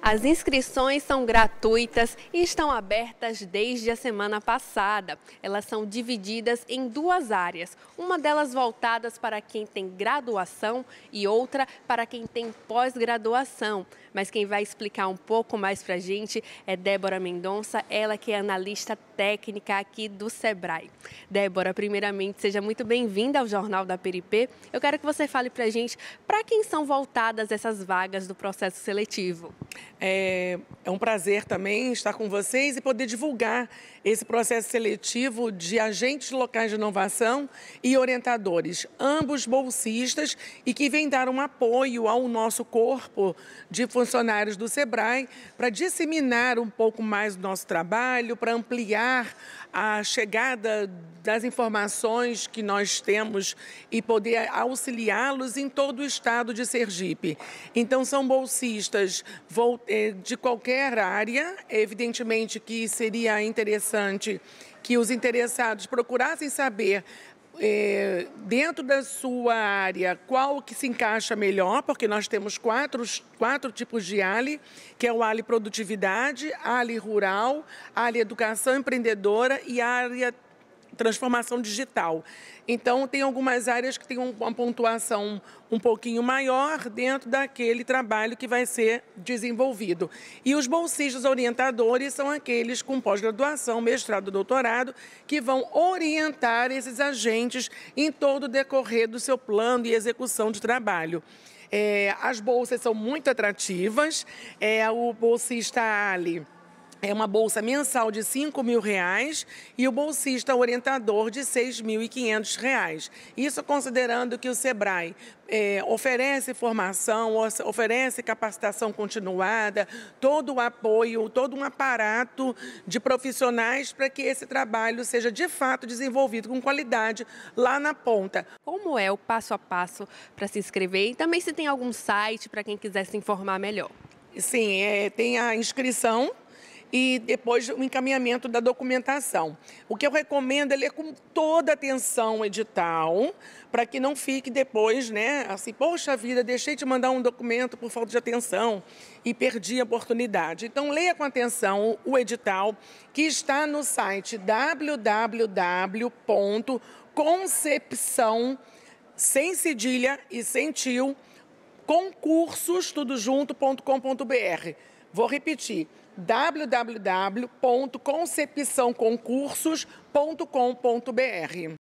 As inscrições são gratuitas e estão abertas desde a semana passada. Elas são divididas em duas áreas, uma delas voltadas para quem tem graduação e outra para quem tem pós-graduação. Mas quem vai explicar um pouco mais para a gente é Débora Mendonça, ela que é analista técnica aqui do Sebrae. Débora, primeiramente, seja muito bem-vinda ao Jornal da Peripê. Eu quero que você fale para a gente para quem são voltadas essas vagas do processo seletivo. É, é, um prazer também estar com vocês e poder divulgar esse processo seletivo de agentes locais de inovação e orientadores, ambos bolsistas e que vem dar um apoio ao nosso corpo de funcionários do SEBRAE para disseminar um pouco mais o nosso trabalho, para ampliar a chegada das informações que nós temos e poder auxiliá-los em todo o estado de Sergipe. Então, são bolsistas voltados eh, de qualquer área. Evidentemente que seria interessante que os interessados procurassem saber é, dentro da sua área, qual que se encaixa melhor, porque nós temos quatro, quatro tipos de ali, que é o ali produtividade, ali rural, ali educação empreendedora e área transformação digital. Então, tem algumas áreas que têm uma pontuação um pouquinho maior dentro daquele trabalho que vai ser desenvolvido. E os bolsistas orientadores são aqueles com pós-graduação, mestrado, doutorado, que vão orientar esses agentes em todo o decorrer do seu plano e execução de trabalho. É, as bolsas são muito atrativas, é, o bolsista Ali é uma bolsa mensal de cinco mil reais e o bolsista orientador de 6.500 reais. Isso considerando que o SEBRAE é, oferece formação, oferece capacitação continuada, todo o apoio, todo um aparato de profissionais para que esse trabalho seja de fato desenvolvido com qualidade lá na ponta. Como é o passo a passo para se inscrever e também se tem algum site para quem quiser se informar melhor? Sim, é, tem a inscrição e depois o encaminhamento da documentação. O que eu recomendo é ler com toda atenção o edital, para que não fique depois, né, assim, poxa vida, deixei de mandar um documento por falta de atenção e perdi a oportunidade. Então, leia com atenção o edital que está no site www.concepção, sem cedilha e sem tio, concursos, tudo junto, com, Vou repetir, www.concepçãoconcursos.com.br.